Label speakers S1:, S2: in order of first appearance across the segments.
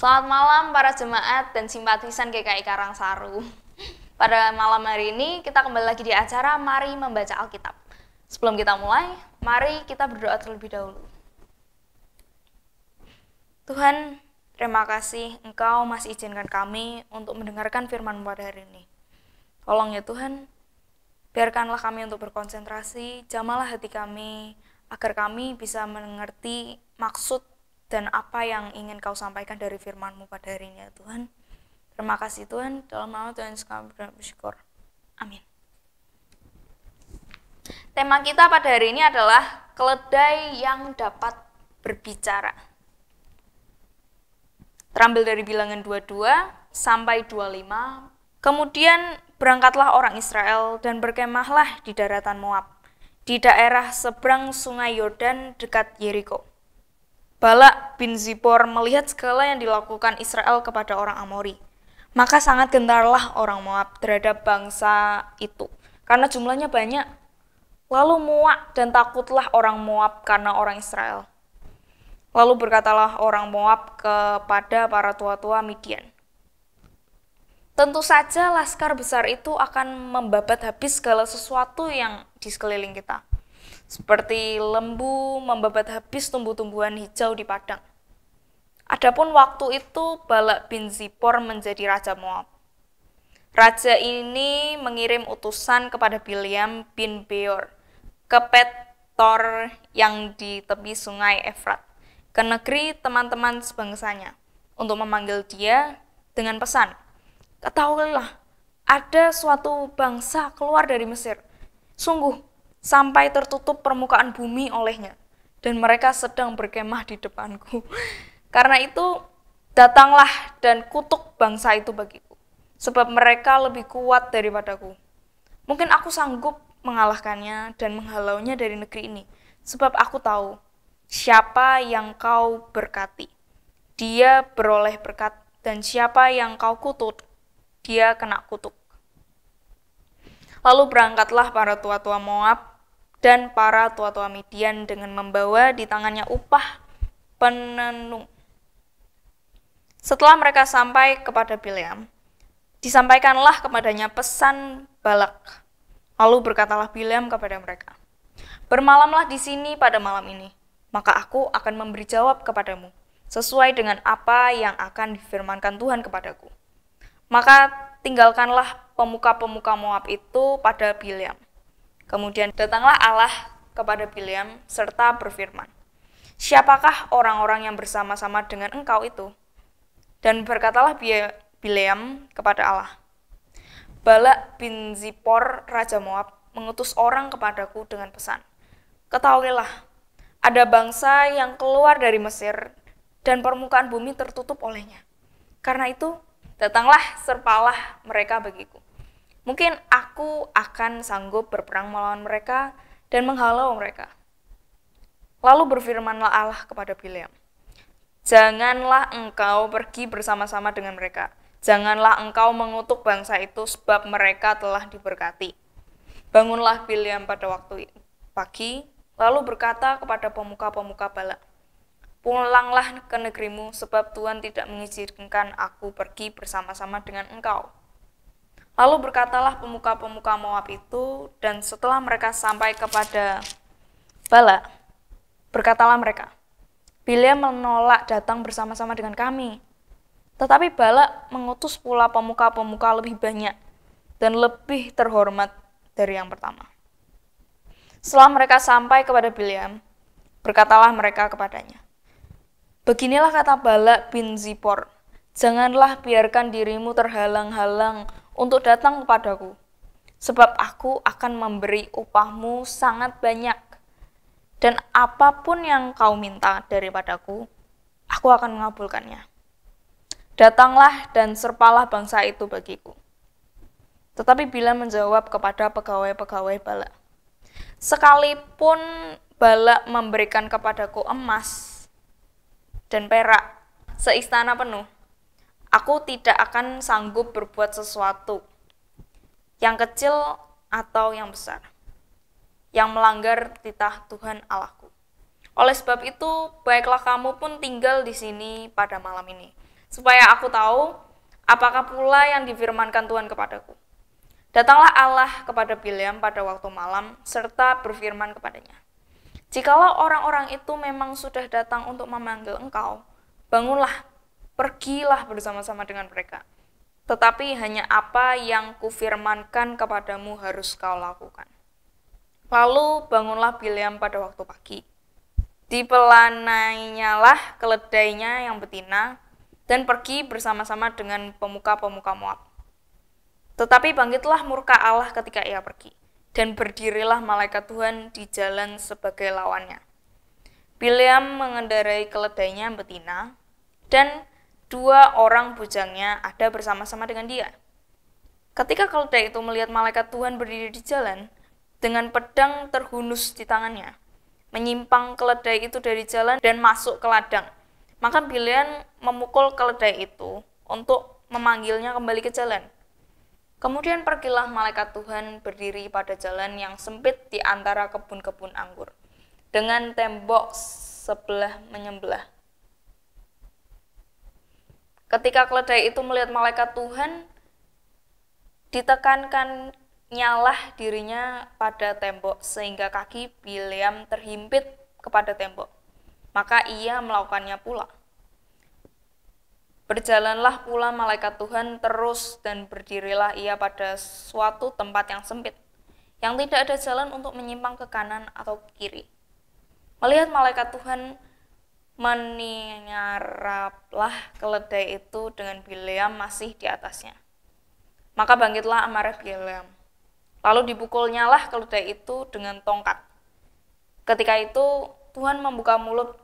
S1: Selamat malam para jemaat dan simpatisan GKI Karangsaru. Pada malam hari ini kita kembali lagi di acara Mari Membaca Alkitab. Sebelum kita mulai, mari kita berdoa terlebih dahulu. Tuhan, terima kasih Engkau masih izinkan kami untuk mendengarkan firman pada hari ini. Tolong ya Tuhan, biarkanlah kami untuk berkonsentrasi, jamalah hati kami, agar kami bisa mengerti maksud dan apa yang ingin kau sampaikan dari firmanmu pada hari ini ya Tuhan. Terima kasih Tuhan, dalam nama Tuhan Yesus kami bersyukur. Amin. Tema kita pada hari ini adalah keledai yang dapat berbicara. Terambil dari bilangan 22 sampai 25. Kemudian berangkatlah orang Israel dan berkemahlah di daratan Moab, di daerah seberang sungai Yordan dekat Yeriko Balak bin Zippor melihat segala yang dilakukan Israel kepada orang Amori. Maka sangat gentarlah orang Moab terhadap bangsa itu, karena jumlahnya banyak. Lalu muak dan takutlah orang Moab karena orang Israel. Lalu berkatalah orang Moab kepada para tua-tua Midian. Tentu saja laskar besar itu akan membabat habis segala sesuatu yang di sekeliling kita seperti lembu membabat habis tumbuh-tumbuhan hijau di padang. Adapun waktu itu Balak bin Zipor menjadi raja Moab. Raja ini mengirim utusan kepada Biliam bin Beor ke Petor yang di tepi sungai Efrat, ke negeri teman-teman sebangsanya, untuk memanggil dia dengan pesan, Ketahuilah, ada suatu bangsa keluar dari Mesir. Sungguh, sampai tertutup permukaan bumi olehnya dan mereka sedang berkemah di depanku. Karena itu datanglah dan kutuk bangsa itu bagiku, sebab mereka lebih kuat daripadaku. Mungkin aku sanggup mengalahkannya dan menghalaunya dari negeri ini, sebab aku tahu siapa yang kau berkati. Dia beroleh berkat, dan siapa yang kau kutuk, dia kena kutuk. Lalu berangkatlah para tua-tua Moab dan para tua-tua Midian dengan membawa di tangannya upah penenung. Setelah mereka sampai kepada Bileam, disampaikanlah kepadanya pesan Balak. Lalu berkatalah Bileam kepada mereka, Bermalamlah di sini pada malam ini, maka aku akan memberi jawab kepadamu, sesuai dengan apa yang akan difirmankan Tuhan kepadaku. Maka tinggalkanlah pemuka-pemuka Moab itu pada Bileam Kemudian datanglah Allah kepada Bileam serta berfirman, Siapakah orang-orang yang bersama-sama dengan engkau itu? Dan berkatalah Bileam kepada Allah, Balak bin Zippor, Raja Moab, mengutus orang kepadaku dengan pesan, Ketahuilah, ada bangsa yang keluar dari Mesir, dan permukaan bumi tertutup olehnya. Karena itu, datanglah serpalah mereka bagiku. Mungkin aku akan sanggup berperang melawan mereka dan menghalau mereka. Lalu berfirmanlah Allah kepada Bileam, Janganlah engkau pergi bersama-sama dengan mereka. Janganlah engkau mengutuk bangsa itu sebab mereka telah diberkati. Bangunlah Bileam pada waktu pagi, lalu berkata kepada pemuka-pemuka Balak, Pulanglah ke negerimu sebab Tuhan tidak mengizinkan aku pergi bersama-sama dengan engkau. Lalu berkatalah pemuka-pemuka Moab itu, dan setelah mereka sampai kepada Bala, berkatalah mereka, Bilia menolak datang bersama-sama dengan kami. Tetapi Bala mengutus pula pemuka-pemuka lebih banyak dan lebih terhormat dari yang pertama. Setelah mereka sampai kepada Bileam, berkatalah mereka kepadanya, Beginilah kata Balak bin Zipor, janganlah biarkan dirimu terhalang-halang untuk datang kepadaku, sebab aku akan memberi upahmu sangat banyak. Dan apapun yang kau minta daripadaku, aku akan mengabulkannya. Datanglah dan serpalah bangsa itu bagiku. Tetapi bila menjawab kepada pegawai-pegawai Bala, sekalipun Bala memberikan kepadaku emas dan perak seistana penuh, Aku tidak akan sanggup berbuat sesuatu yang kecil atau yang besar yang melanggar titah Tuhan Allahku. Oleh sebab itu, baiklah kamu pun tinggal di sini pada malam ini, supaya aku tahu apakah pula yang difirmankan Tuhan kepadaku. Datanglah Allah kepada Bileam pada waktu malam, serta berfirman kepadanya, Jikalau orang-orang itu memang sudah datang untuk memanggil engkau, bangunlah, pergilah bersama-sama dengan mereka. Tetapi hanya apa yang kufirmankan kepadamu harus kau lakukan. Lalu bangunlah Bileam pada waktu pagi. Dipelanainyalah keledainya yang betina, dan pergi bersama-sama dengan pemuka-pemuka Moab. Tetapi bangkitlah murka Allah ketika ia pergi, dan berdirilah malaikat Tuhan di jalan sebagai lawannya. Bileam mengendarai keledainya yang betina, dan dua orang bujangnya ada bersama-sama dengan dia. Ketika keledai itu melihat malaikat Tuhan berdiri di jalan, dengan pedang terhunus di tangannya, menyimpang keledai itu dari jalan dan masuk ke ladang. Maka Bilian memukul keledai itu untuk memanggilnya kembali ke jalan. Kemudian pergilah malaikat Tuhan berdiri pada jalan yang sempit di antara kebun-kebun anggur, dengan tembok sebelah menyembelah Ketika keledai itu melihat malaikat Tuhan, ditekankan nyalah dirinya pada tembok sehingga kaki William terhimpit kepada tembok. Maka ia melakukannya pula. Berjalanlah pula malaikat Tuhan terus dan berdirilah ia pada suatu tempat yang sempit, yang tidak ada jalan untuk menyimpang ke kanan atau ke kiri. Melihat malaikat Tuhan meniaraplah keledai itu dengan Bileam masih di atasnya. Maka bangkitlah Amarah Bileam. Lalu dipukulnya keledai itu dengan tongkat. Ketika itu Tuhan membuka mulut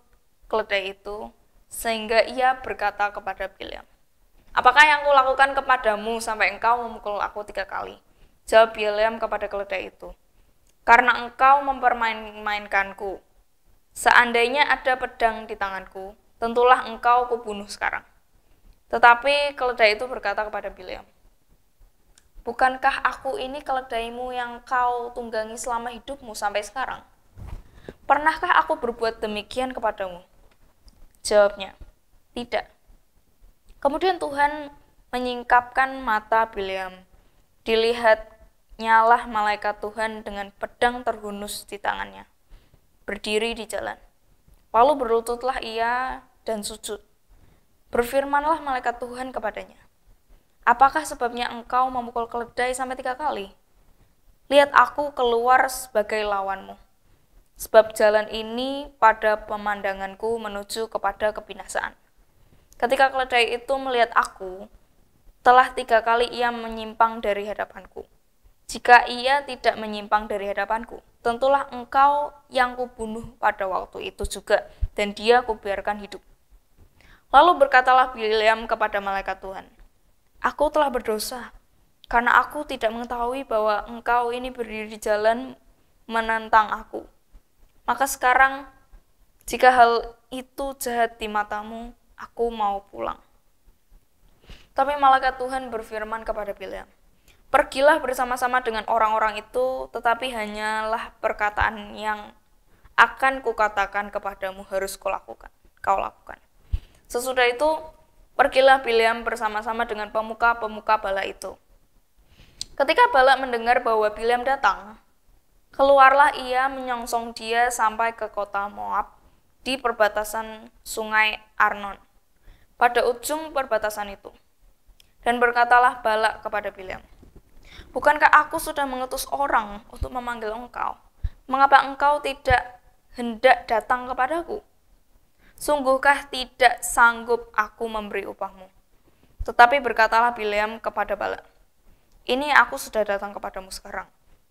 S1: keledai itu sehingga ia berkata kepada Bileam, Apakah yang kulakukan kepadamu sampai engkau memukul aku tiga kali? Jawab Bileam kepada keledai itu, Karena engkau mempermainkanku, Seandainya ada pedang di tanganku, tentulah engkau kubunuh sekarang. Tetapi keledai itu berkata kepada Bileam, Bukankah aku ini keledaimu yang kau tunggangi selama hidupmu sampai sekarang? Pernahkah aku berbuat demikian kepadamu? Jawabnya, tidak. Kemudian Tuhan menyingkapkan mata Bileam. Dilihat nyalah malaikat Tuhan dengan pedang terhunus di tangannya berdiri di jalan. Lalu berlututlah ia dan sujud. Berfirmanlah malaikat Tuhan kepadanya, Apakah sebabnya engkau memukul keledai sampai tiga kali? Lihat aku keluar sebagai lawanmu. Sebab jalan ini pada pemandanganku menuju kepada kebinasaan. Ketika keledai itu melihat aku, telah tiga kali ia menyimpang dari hadapanku. Jika ia tidak menyimpang dari hadapanku, tentulah engkau yang kubunuh pada waktu itu juga, dan dia kubiarkan hidup. Lalu berkatalah Bileam kepada malaikat Tuhan, Aku telah berdosa, karena aku tidak mengetahui bahwa engkau ini berdiri di jalan menantang aku. Maka sekarang, jika hal itu jahat di matamu, aku mau pulang. Tapi malaikat Tuhan berfirman kepada Bileam, Pergilah bersama-sama dengan orang-orang itu, tetapi hanyalah perkataan yang akan kukatakan kepadamu harus kau lakukan kau lakukan. Sesudah itu, pergilah Bileam bersama-sama dengan pemuka-pemuka bala itu. Ketika bala mendengar bahwa Bileam datang, keluarlah ia menyongsong dia sampai ke kota Moab di perbatasan sungai Arnon, pada ujung perbatasan itu. Dan berkatalah Balak kepada Bileam, Bukankah aku sudah mengutus orang untuk memanggil engkau? Mengapa engkau tidak hendak datang kepadaku? Sungguhkah tidak sanggup aku memberi upahmu? Tetapi berkatalah Bileam kepada Balak, ini aku sudah datang kepadamu sekarang.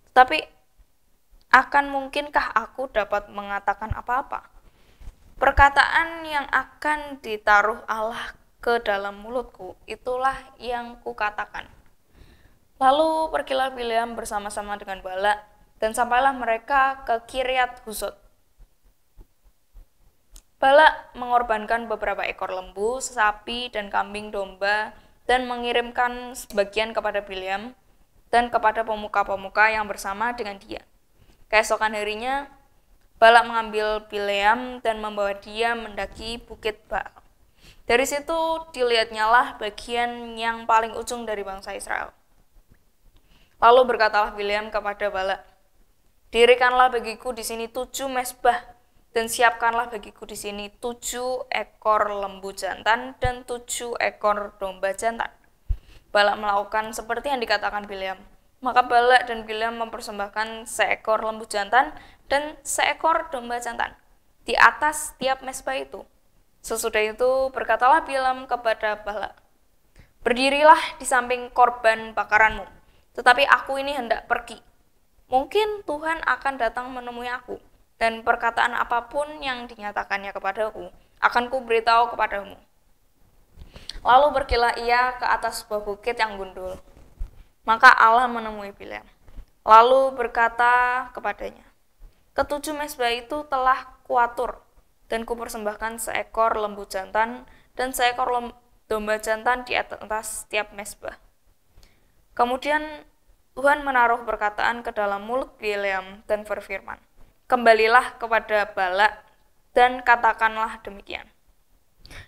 S1: Tetapi akan mungkinkah aku dapat mengatakan apa-apa? Perkataan yang akan ditaruh Allah ke dalam mulutku, itulah yang kukatakan. Lalu pergilah William bersama-sama dengan Bala, dan sampailah mereka ke Kiryat Husud. Balak mengorbankan beberapa ekor lembu, sapi, dan kambing domba, dan mengirimkan sebagian kepada William dan kepada pemuka-pemuka yang bersama dengan dia. Keesokan harinya, Balak mengambil Bileam dan membawa dia mendaki Bukit Baal. Dari situ dilihatnyalah bagian yang paling ujung dari bangsa Israel. Lalu berkatalah William kepada Balak, Dirikanlah bagiku di sini tujuh mesbah, dan siapkanlah bagiku di sini tujuh ekor lembu jantan dan tujuh ekor domba jantan. Balak melakukan seperti yang dikatakan William. Maka Balak dan William mempersembahkan seekor lembu jantan dan seekor domba jantan di atas tiap mesbah itu. Sesudah itu berkatalah Bilam kepada Balak, Berdirilah di samping korban bakaranmu, tetapi aku ini hendak pergi. Mungkin Tuhan akan datang menemui aku, dan perkataan apapun yang dinyatakannya kepadaku, akan kuberitahu kepadamu. Lalu pergilah ia ke atas sebuah bukit yang gundul. Maka Allah menemui pilihan. Lalu berkata kepadanya, Ketujuh mesbah itu telah kuatur, dan kupersembahkan seekor lembu jantan dan seekor domba jantan di atas setiap mesbah Kemudian Tuhan menaruh perkataan ke dalam mulut Bileam dan berfirman, Kembalilah kepada Balak dan katakanlah demikian.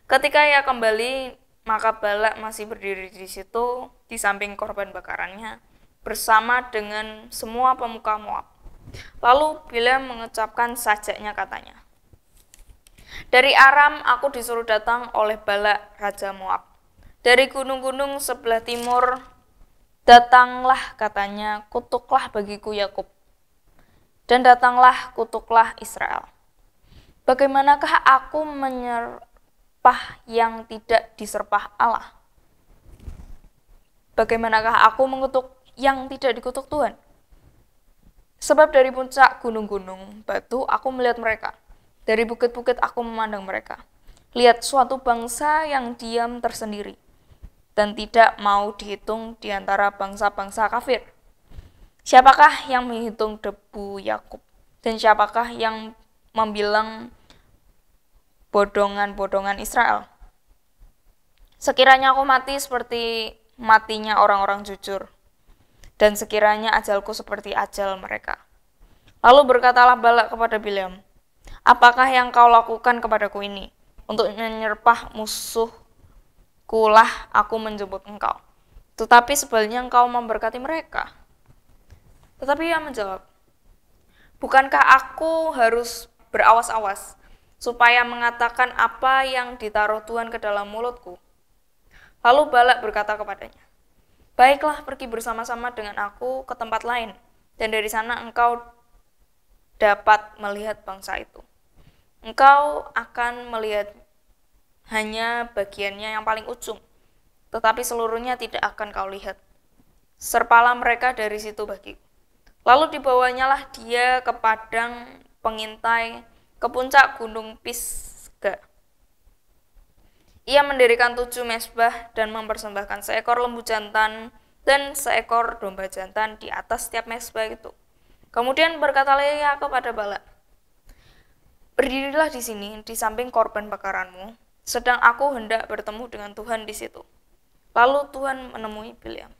S1: Ketika ia kembali, maka Balak masih berdiri di situ, di samping korban bakarannya, bersama dengan semua pemuka Moab. Lalu Bileam mengecapkan sajaknya katanya, Dari Aram aku disuruh datang oleh Balak, Raja Moab. Dari gunung-gunung sebelah timur Datanglah katanya, kutuklah bagiku Yakub. Dan datanglah, kutuklah Israel. Bagaimanakah aku menyerpah yang tidak diserpah Allah? Bagaimanakah aku mengutuk yang tidak dikutuk Tuhan? Sebab dari puncak gunung-gunung batu aku melihat mereka. Dari bukit-bukit aku memandang mereka. Lihat suatu bangsa yang diam tersendiri dan tidak mau dihitung di antara bangsa-bangsa kafir. Siapakah yang menghitung debu Yakub dan siapakah yang membilang bodongan-bodongan Israel? Sekiranya aku mati seperti matinya orang-orang jujur, dan sekiranya ajalku seperti ajal mereka. Lalu berkatalah Balak kepada Bileam, Apakah yang kau lakukan kepadaku ini untuk menyerpah musuh kulah aku menjemput engkau. Tetapi sebaliknya engkau memberkati mereka. Tetapi ia menjawab, Bukankah aku harus berawas-awas supaya mengatakan apa yang ditaruh Tuhan ke dalam mulutku? Lalu Balak berkata kepadanya, Baiklah pergi bersama-sama dengan aku ke tempat lain, dan dari sana engkau dapat melihat bangsa itu. Engkau akan melihat hanya bagiannya yang paling ujung, tetapi seluruhnya tidak akan kau lihat. Serpalah mereka dari situ bagi. Lalu dibawanyalah dia ke padang pengintai, ke puncak gunung Pisgah. Ia mendirikan tujuh mesbah dan mempersembahkan seekor lembu jantan dan seekor domba jantan di atas setiap mesbah itu. Kemudian berkatalah ia kepada Balak, Berdirilah di sini, di samping korban bakaranmu, sedang aku hendak bertemu dengan Tuhan di situ. Lalu Tuhan menemui Bileam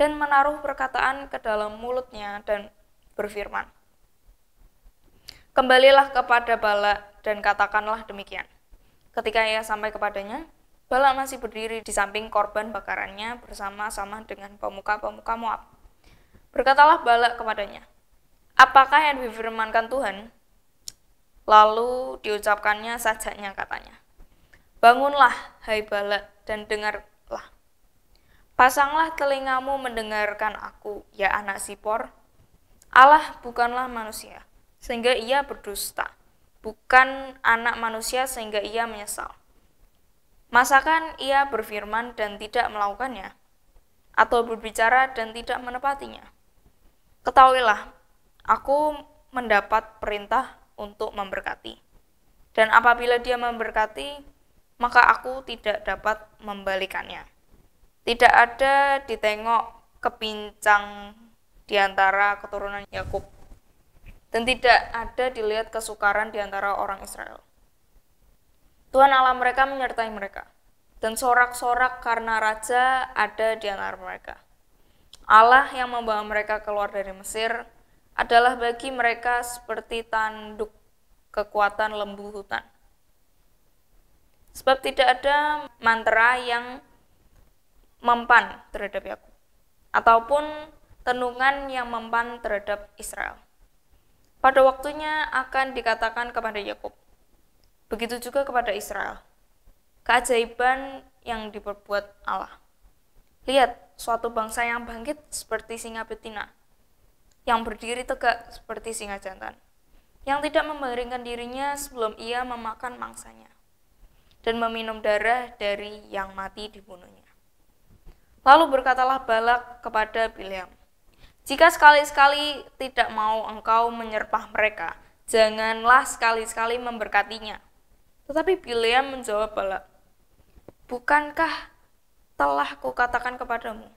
S1: dan menaruh perkataan ke dalam mulutnya dan berfirman, Kembalilah kepada Balak dan katakanlah demikian. Ketika ia sampai kepadanya, Balak masih berdiri di samping korban bakarannya bersama-sama dengan pemuka-pemuka Moab. Berkatalah Balak kepadanya, Apakah yang difirmankan Tuhan? Lalu diucapkannya sajaknya katanya. Bangunlah, hai bala, dan dengarlah. Pasanglah telingamu mendengarkan aku, ya anak Sipor. Allah bukanlah manusia, sehingga ia berdusta. Bukan anak manusia sehingga ia menyesal. Masakan ia berfirman dan tidak melakukannya, atau berbicara dan tidak menepatinya. Ketahuilah, aku mendapat perintah untuk memberkati. Dan apabila dia memberkati, maka aku tidak dapat membalikannya. Tidak ada ditengok kepincang di antara keturunan Yakub dan tidak ada dilihat kesukaran di antara orang Israel. Tuhan Allah mereka menyertai mereka, dan sorak-sorak karena raja ada di antara mereka. Allah yang membawa mereka keluar dari Mesir adalah bagi mereka seperti tanduk kekuatan lembu hutan. Sebab tidak ada mantra yang mempan terhadap Yakub ataupun tenungan yang mempan terhadap Israel. Pada waktunya akan dikatakan kepada Yakub. Begitu juga kepada Israel. Keajaiban yang diperbuat Allah. Lihat, suatu bangsa yang bangkit seperti singa betina, yang berdiri tegak seperti singa jantan, yang tidak membaringkan dirinya sebelum ia memakan mangsanya dan meminum darah dari yang mati dibunuhnya. Lalu berkatalah Balak kepada Bileam, "Jika sekali-sekali tidak mau engkau menyerpah mereka, janganlah sekali-sekali memberkatinya." Tetapi Bileam menjawab Balak, "Bukankah telah kukatakan kepadamu,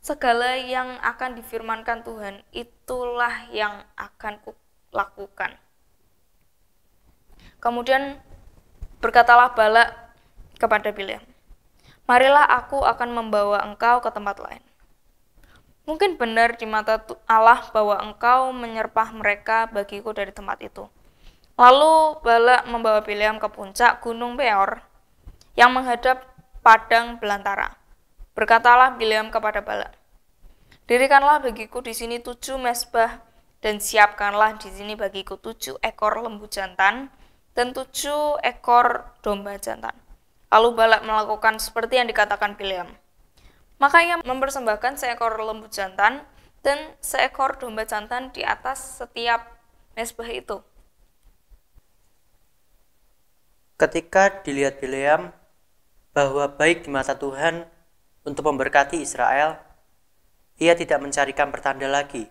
S1: segala yang akan difirmankan Tuhan itulah yang akan kulakukan." Kemudian Berkatalah Balak kepada Bileam, Marilah aku akan membawa engkau ke tempat lain. Mungkin benar di mata Allah bahwa engkau menyerpah mereka bagiku dari tempat itu. Lalu Balak membawa Bileam ke puncak gunung Beor yang menghadap padang belantara. Berkatalah Bileam kepada Balak, Dirikanlah bagiku di sini tujuh mesbah dan siapkanlah di sini bagiku tujuh ekor lembu jantan dan tujuh ekor domba jantan. Lalu Balak melakukan seperti yang dikatakan Bileam. Maka ia mempersembahkan seekor lembu jantan dan seekor domba jantan di atas setiap mesbah itu.
S2: Ketika dilihat Bileam bahwa baik di mata Tuhan untuk memberkati Israel, ia tidak mencarikan pertanda lagi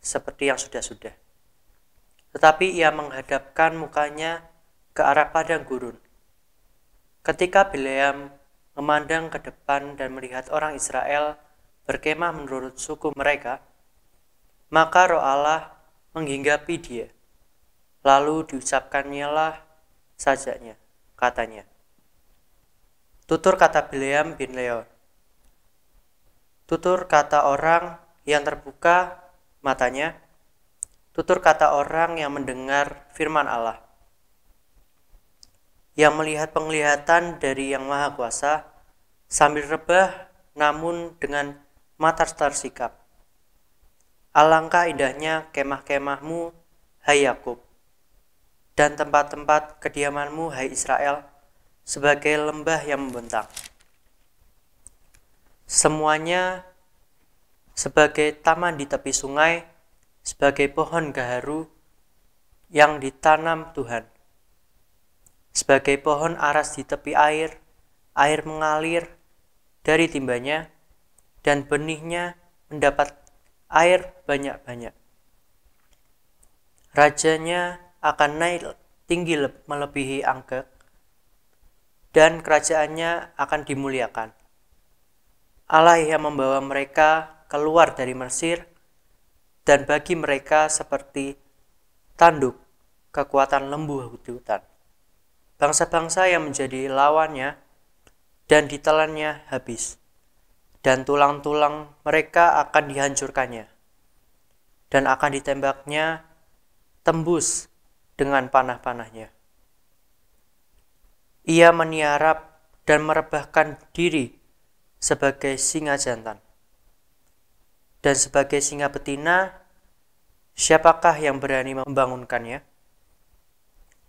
S2: seperti yang sudah-sudah. Tetapi ia menghadapkan mukanya ke arah padang gurun. Ketika Bileam memandang ke depan dan melihat orang Israel berkemah menurut suku mereka, maka roh Allah menghinggapi dia. Lalu diucapkannya lah sajaknya, katanya. Tutur kata Bileam bin Leon. Tutur kata orang yang terbuka matanya. Tutur kata orang yang mendengar firman Allah yang melihat penglihatan dari Yang Maha Kuasa sambil rebah namun dengan mata tersikap. Alangkah indahnya kemah-kemahmu, hai Yakub, dan tempat-tempat kediamanmu, hai Israel, sebagai lembah yang membentang. Semuanya sebagai taman di tepi sungai, sebagai pohon gaharu yang ditanam Tuhan sebagai pohon aras di tepi air, air mengalir dari timbanya, dan benihnya mendapat air banyak-banyak. Rajanya akan naik tinggi melebihi angkep dan kerajaannya akan dimuliakan. Allah yang membawa mereka keluar dari Mesir, dan bagi mereka seperti tanduk kekuatan lembu hutan bangsa-bangsa yang menjadi lawannya dan ditelannya habis, dan tulang-tulang mereka akan dihancurkannya, dan akan ditembaknya tembus dengan panah-panahnya. Ia meniarap dan merebahkan diri sebagai singa jantan. Dan sebagai singa betina, siapakah yang berani membangunkannya?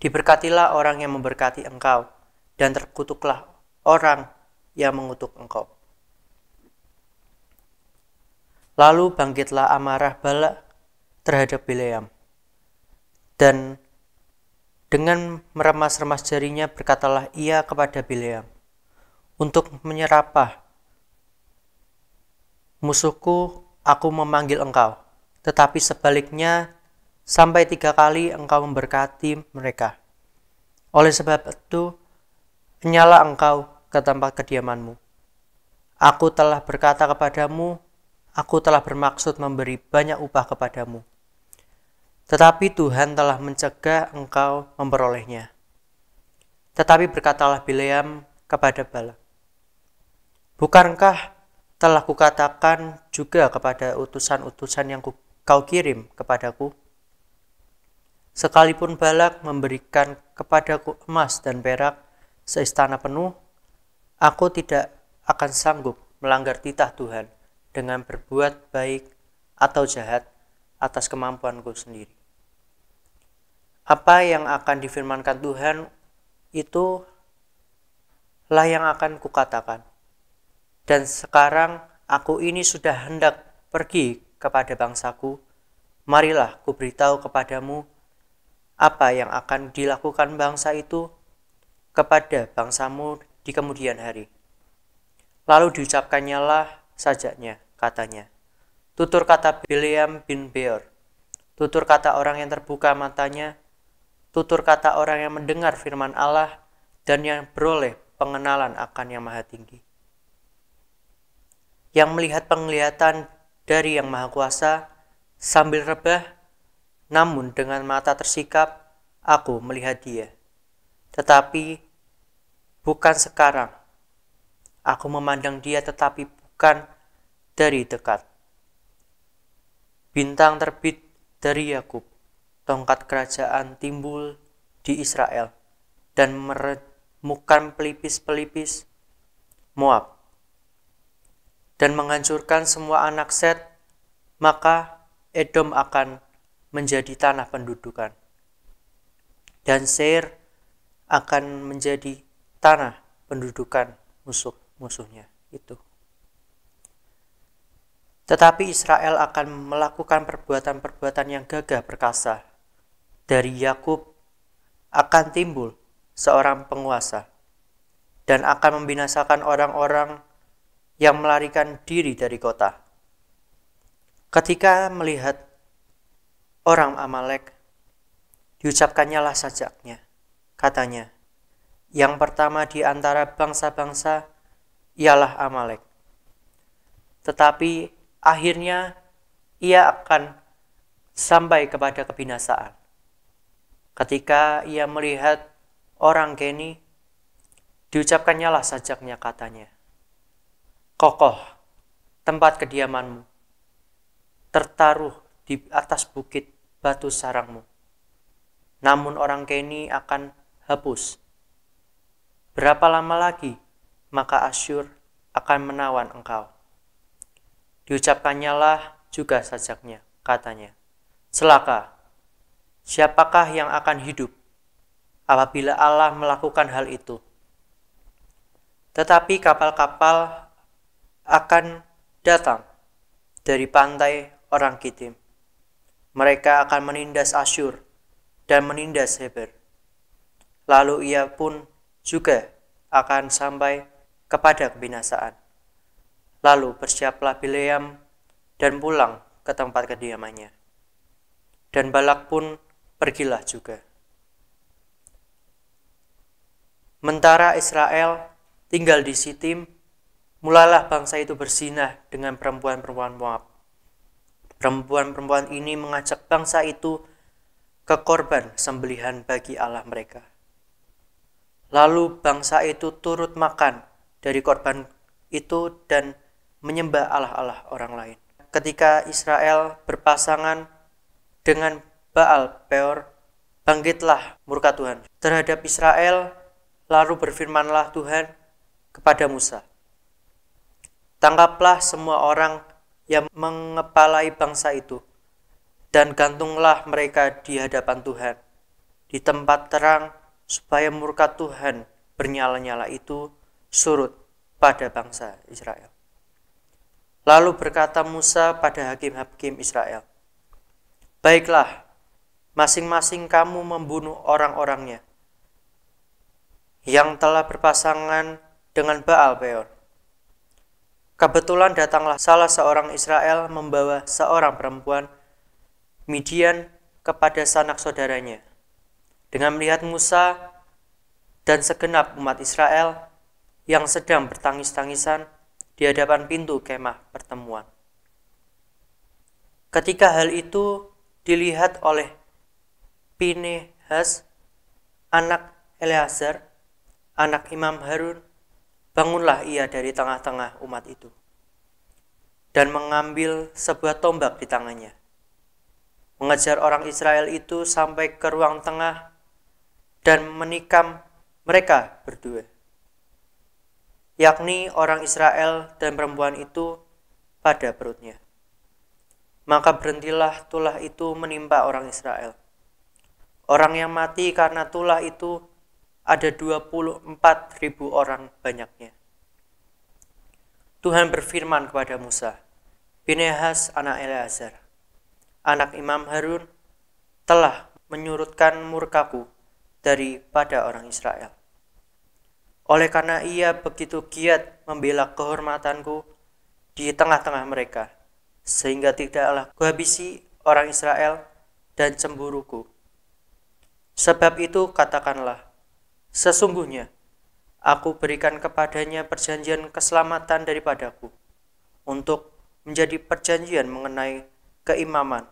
S2: Diberkatilah orang yang memberkati engkau, dan terkutuklah orang yang mengutuk engkau. Lalu bangkitlah amarah bala terhadap Bileam, dan dengan meremas-remas jarinya berkatalah ia kepada Bileam, untuk menyerapah musuhku aku memanggil engkau, tetapi sebaliknya sampai tiga kali engkau memberkati mereka. Oleh sebab itu, nyala engkau ke tempat kediamanmu. Aku telah berkata kepadamu, aku telah bermaksud memberi banyak upah kepadamu. Tetapi Tuhan telah mencegah engkau memperolehnya. Tetapi berkatalah Bileam kepada Bala. Bukankah telah kukatakan juga kepada utusan-utusan yang kau kirim kepadaku?' Sekalipun Balak memberikan kepadaku emas dan perak seistana penuh, aku tidak akan sanggup melanggar titah Tuhan dengan berbuat baik atau jahat atas kemampuanku sendiri. Apa yang akan difirmankan Tuhan itu lah yang akan kukatakan. Dan sekarang aku ini sudah hendak pergi kepada bangsaku, marilah kuberitahu kepadamu apa yang akan dilakukan bangsa itu kepada bangsamu di kemudian hari. Lalu diucapkannya lah sajaknya, katanya. Tutur kata Biliam bin Beor, tutur kata orang yang terbuka matanya, tutur kata orang yang mendengar firman Allah dan yang beroleh pengenalan akan yang maha tinggi. Yang melihat penglihatan dari yang maha kuasa, sambil rebah namun dengan mata tersikap, aku melihat dia. Tetapi bukan sekarang. Aku memandang dia tetapi bukan dari dekat. Bintang terbit dari Yakub, tongkat kerajaan timbul di Israel dan meremukkan pelipis-pelipis Moab dan menghancurkan semua anak Set, maka Edom akan menjadi tanah pendudukan. Dan Seir akan menjadi tanah pendudukan musuh-musuhnya itu. Tetapi Israel akan melakukan perbuatan-perbuatan yang gagah perkasa. Dari Yakub akan timbul seorang penguasa dan akan membinasakan orang-orang yang melarikan diri dari kota. Ketika melihat orang Amalek. Diucapkannyalah sajaknya. Katanya, yang pertama di antara bangsa-bangsa ialah Amalek. Tetapi akhirnya ia akan sampai kepada kebinasaan. Ketika ia melihat orang Geni, diucapkannyalah sajaknya katanya, Kokoh tempat kediamanmu, tertaruh di atas bukit batu sarangmu. Namun orang Keni akan hapus. Berapa lama lagi, maka Asyur akan menawan engkau. Diucapkannya lah juga sajaknya, katanya. Selaka. siapakah yang akan hidup apabila Allah melakukan hal itu? Tetapi kapal-kapal akan datang dari pantai orang Kitim mereka akan menindas Asyur dan menindas Heber. Lalu ia pun juga akan sampai kepada kebinasaan. Lalu bersiaplah Bileam dan pulang ke tempat kediamannya. Dan Balak pun pergilah juga. Mentara Israel tinggal di Sitim, mulalah bangsa itu bersinah dengan perempuan-perempuan Moab. Perempuan-perempuan ini mengajak bangsa itu ke korban sembelihan bagi Allah mereka. Lalu bangsa itu turut makan dari korban itu dan menyembah Allah-Allah orang lain. Ketika Israel berpasangan dengan Baal Peor, bangkitlah murka Tuhan terhadap Israel, lalu berfirmanlah Tuhan kepada Musa. Tangkaplah semua orang yang mengepalai bangsa itu, dan gantunglah mereka di hadapan Tuhan, di tempat terang, supaya murka Tuhan bernyala-nyala itu surut pada bangsa Israel. Lalu berkata Musa pada hakim-hakim Israel, Baiklah, masing-masing kamu membunuh orang-orangnya yang telah berpasangan dengan Baal Peor Kebetulan datanglah salah seorang Israel membawa seorang perempuan Midian kepada sanak saudaranya. Dengan melihat Musa dan segenap umat Israel yang sedang bertangis-tangisan di hadapan pintu kemah pertemuan. Ketika hal itu dilihat oleh Pinehas, anak Eleazar, anak Imam Harun, Bangunlah ia dari tengah-tengah umat itu dan mengambil sebuah tombak di tangannya. Mengejar orang Israel itu sampai ke ruang tengah dan menikam mereka berdua. Yakni orang Israel dan perempuan itu pada perutnya. Maka berhentilah tulah itu menimpa orang Israel. Orang yang mati karena tulah itu ada 24 ribu orang banyaknya. Tuhan berfirman kepada Musa, Binehas anak Eleazar, anak Imam Harun, telah menyurutkan murkaku daripada orang Israel. Oleh karena ia begitu giat membela kehormatanku di tengah-tengah mereka, sehingga tidaklah kuhabisi orang Israel dan cemburuku. Sebab itu katakanlah, Sesungguhnya, aku berikan kepadanya perjanjian keselamatan daripadaku untuk menjadi perjanjian mengenai keimaman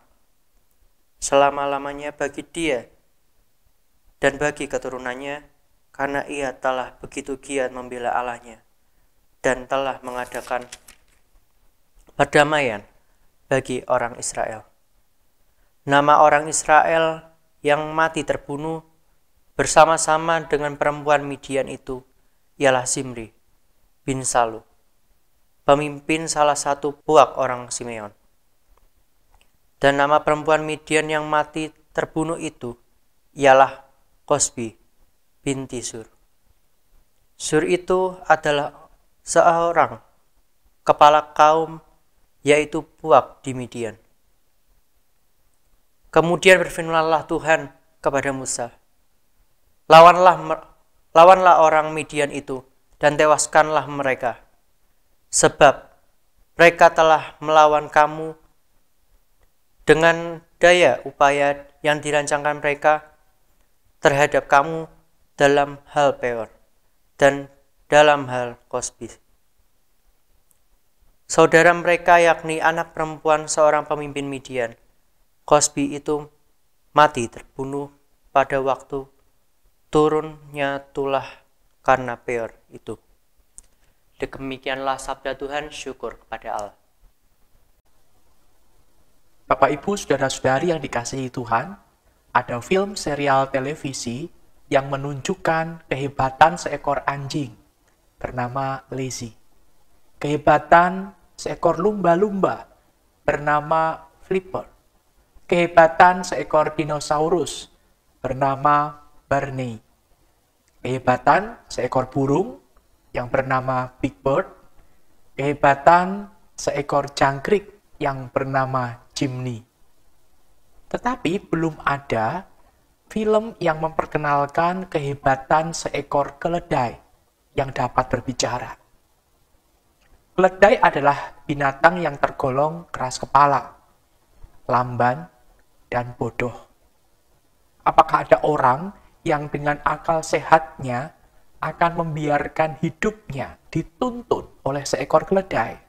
S2: selama-lamanya bagi dia dan bagi keturunannya karena ia telah begitu giat membela Allahnya dan telah mengadakan perdamaian bagi orang Israel. Nama orang Israel yang mati terbunuh bersama-sama dengan perempuan Midian itu ialah Simri bin Salu, pemimpin salah satu buak orang Simeon. Dan nama perempuan Midian yang mati terbunuh itu ialah Kosbi binti Sur. Sur itu adalah seorang kepala kaum yaitu puak di Midian. Kemudian berfirmanlah Tuhan kepada Musa, Lawanlah lawanlah orang Midian itu dan tewaskanlah mereka. Sebab mereka telah melawan kamu dengan daya upaya yang dirancangkan mereka terhadap kamu dalam hal peor dan dalam hal kosbis. Saudara mereka yakni anak perempuan seorang pemimpin Midian. Kosbi itu mati terbunuh pada waktu turunnya tulah
S3: karena peor itu.
S2: Demikianlah sabda Tuhan, syukur kepada Allah.
S3: Bapak Ibu, saudara-saudari yang dikasihi Tuhan, ada film serial televisi yang menunjukkan kehebatan seekor anjing bernama Lazy. Kehebatan seekor lumba-lumba bernama Flipper. Kehebatan seekor dinosaurus bernama Barney. Kehebatan seekor burung yang bernama Big Bird, kehebatan seekor jangkrik yang bernama Jimny. Tetapi belum ada film yang memperkenalkan kehebatan seekor keledai yang dapat berbicara. Keledai adalah binatang yang tergolong keras kepala, lamban, dan bodoh. Apakah ada orang yang dengan akal sehatnya akan membiarkan hidupnya dituntut oleh seekor keledai.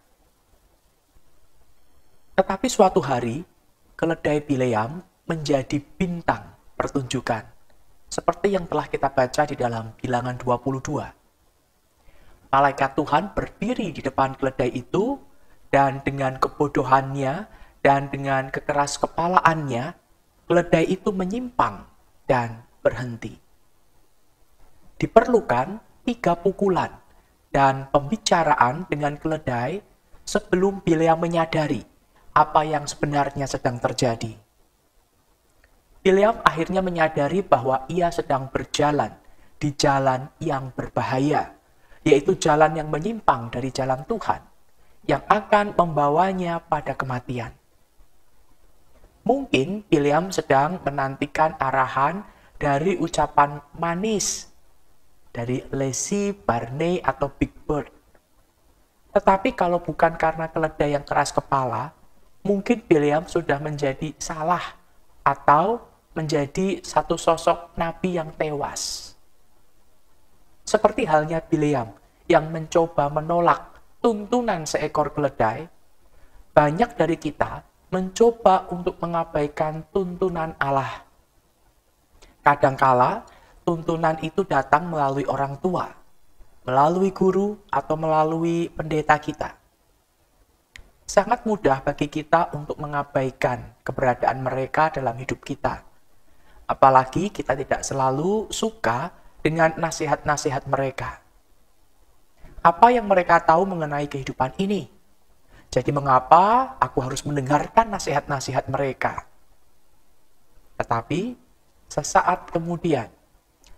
S3: Tetapi suatu hari, keledai Bileam menjadi bintang pertunjukan, seperti yang telah kita baca di dalam bilangan 22. Malaikat Tuhan berdiri di depan keledai itu, dan dengan kebodohannya dan dengan kekeras kepalaannya, keledai itu menyimpang dan berhenti. Diperlukan tiga pukulan dan pembicaraan dengan keledai sebelum Bilea menyadari apa yang sebenarnya sedang terjadi. William akhirnya menyadari bahwa ia sedang berjalan di jalan yang berbahaya, yaitu jalan yang menyimpang dari jalan Tuhan, yang akan membawanya pada kematian. Mungkin William sedang menantikan arahan dari ucapan manis dari Lesi Barney atau Big Bird. Tetapi kalau bukan karena keledai yang keras kepala, mungkin William sudah menjadi salah atau menjadi satu sosok nabi yang tewas. Seperti halnya William yang mencoba menolak tuntunan seekor keledai, banyak dari kita mencoba untuk mengabaikan tuntunan Allah Kadangkala, tuntunan itu datang melalui orang tua, melalui guru, atau melalui pendeta kita. Sangat mudah bagi kita untuk mengabaikan keberadaan mereka dalam hidup kita. Apalagi kita tidak selalu suka dengan nasihat-nasihat mereka. Apa yang mereka tahu mengenai kehidupan ini? Jadi mengapa aku harus mendengarkan nasihat-nasihat mereka? Tetapi Sesaat kemudian,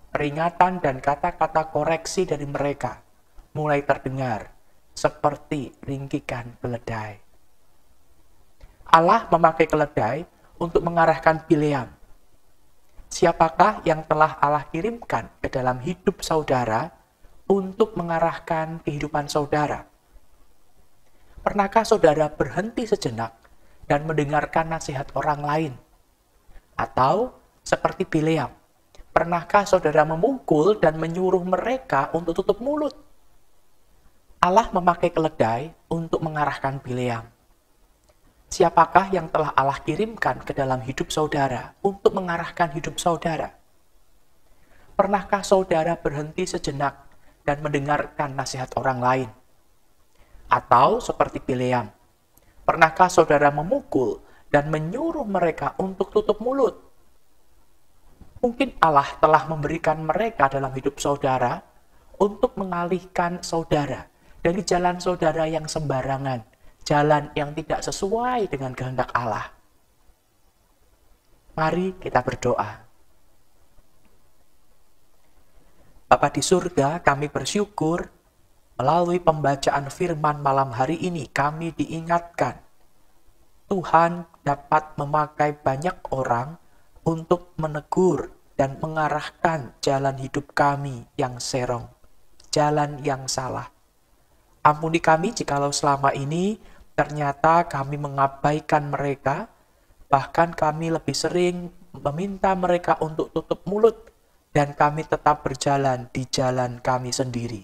S3: peringatan dan kata-kata koreksi dari mereka mulai terdengar seperti ringkikan keledai. Allah memakai keledai untuk mengarahkan Bileam. Siapakah yang telah Allah kirimkan ke dalam hidup saudara untuk mengarahkan kehidupan saudara? Pernahkah saudara berhenti sejenak dan mendengarkan nasihat orang lain? Atau seperti Bileam. Pernahkah saudara memukul dan menyuruh mereka untuk tutup mulut? Allah memakai keledai untuk mengarahkan Bileam. Siapakah yang telah Allah kirimkan ke dalam hidup saudara untuk mengarahkan hidup saudara? Pernahkah saudara berhenti sejenak dan mendengarkan nasihat orang lain? Atau seperti Bileam, pernahkah saudara memukul dan menyuruh mereka untuk tutup mulut? Mungkin Allah telah memberikan mereka dalam hidup saudara untuk mengalihkan saudara dari jalan saudara yang sembarangan, jalan yang tidak sesuai dengan kehendak Allah. Mari kita berdoa. Bapak di surga, kami bersyukur melalui pembacaan firman malam hari ini kami diingatkan Tuhan dapat memakai banyak orang untuk menegur dan mengarahkan jalan hidup kami yang serong, jalan yang salah. Ampuni kami jikalau selama ini ternyata kami mengabaikan mereka, bahkan kami lebih sering meminta mereka untuk tutup mulut dan kami tetap berjalan di jalan kami sendiri.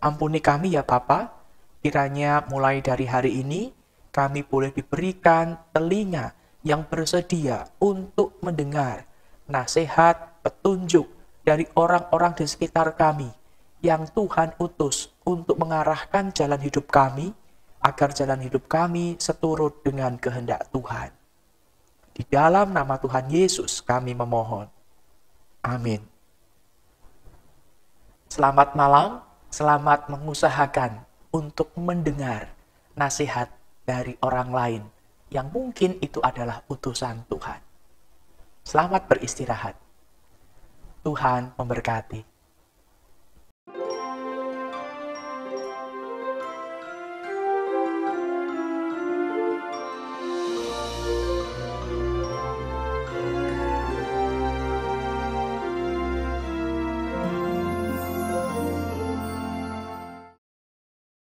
S3: Ampuni kami ya Bapa, kiranya mulai dari hari ini kami boleh diberikan telinga yang bersedia untuk mendengar nasihat, petunjuk dari orang-orang di sekitar kami yang Tuhan utus untuk mengarahkan jalan hidup kami agar jalan hidup kami seturut dengan kehendak Tuhan. Di dalam nama Tuhan Yesus kami memohon. Amin. Selamat malam, selamat mengusahakan untuk mendengar nasihat dari orang lain yang mungkin itu adalah utusan Tuhan. Selamat beristirahat. Tuhan memberkati.